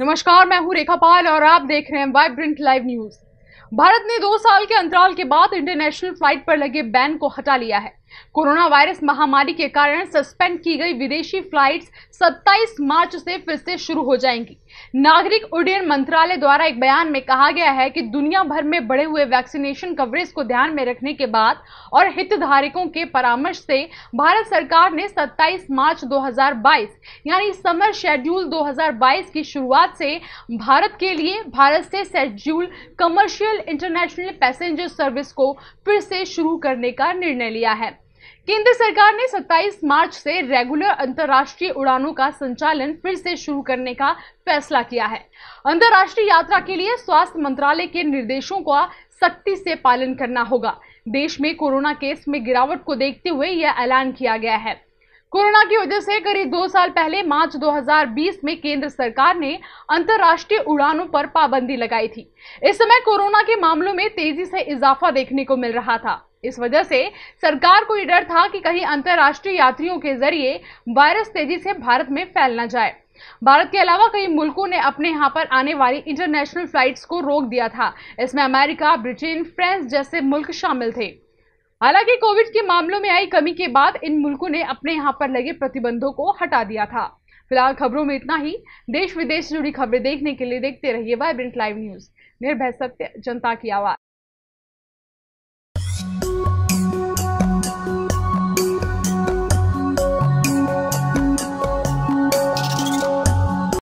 नमस्कार मैं हूं रेखा पाल और आप देख रहे हैं वाइब्रेंट लाइव न्यूज भारत ने दो साल के अंतराल के बाद इंटरनेशनल फ्लाइट पर लगे बैन को हटा लिया है कोरोना वायरस महामारी के कारण सस्पेंड की गई विदेशी फ्लाइट्स 27 मार्च से फिर से शुरू हो जाएंगी नागरिक उड्डयन मंत्रालय द्वारा एक बयान में कहा गया है कि दुनिया भर में बढ़े हुए वैक्सीनेशन कवरेज को ध्यान में रखने के बाद और हितधारकों के परामर्श से भारत सरकार ने 27 मार्च 2022 यानी समर शेड्यूल 2022 की शुरुआत से भारत के लिए भारत से schedule commercial international passenger service को फिर से शुरू करने का निर्णय लिया है केंद्र सरकार ने 27 मार्च से रेगुलर अंतर्राष्ट्रीय उड़ानों का संचालन फिर से शुरू करने का फैसला किया है अंतर्राष्ट्रीय यात्रा के लिए स्वास्थ्य मंत्रालय के निर्देशों का सख्ती से पालन करना होगा देश में कोरोना केस में गिरावट को देखते हुए यह ऐलान किया गया है कोरोना की वजह से करीब दो साल पहले मार्च 2020 में केंद्र सरकार ने अंतर्राष्ट्रीय उड़ानों पर पाबंदी लगाई थी इस समय कोरोना के मामलों में तेजी से इजाफा देखने को मिल रहा था इस वजह से सरकार को ये डर था कि कहीं अंतर्राष्ट्रीय यात्रियों के जरिए वायरस तेजी से भारत में फैल न जाए भारत के अलावा कई मुल्कों ने अपने यहाँ पर आने वाली इंटरनेशनल फ्लाइट्स को रोक दिया था इसमें अमेरिका ब्रिटेन फ्रांस जैसे मुल्क शामिल थे हालांकि कोविड के मामलों में आई कमी के बाद इन मुल्कों ने अपने यहाँ पर लगे प्रतिबंधों को हटा दिया था फिलहाल खबरों में इतना ही देश विदेश से जुड़ी खबरें देखने के लिए देखते रहिए वाइब्रेंट लाइव न्यूज निर्भय सत्य जनता की आवाज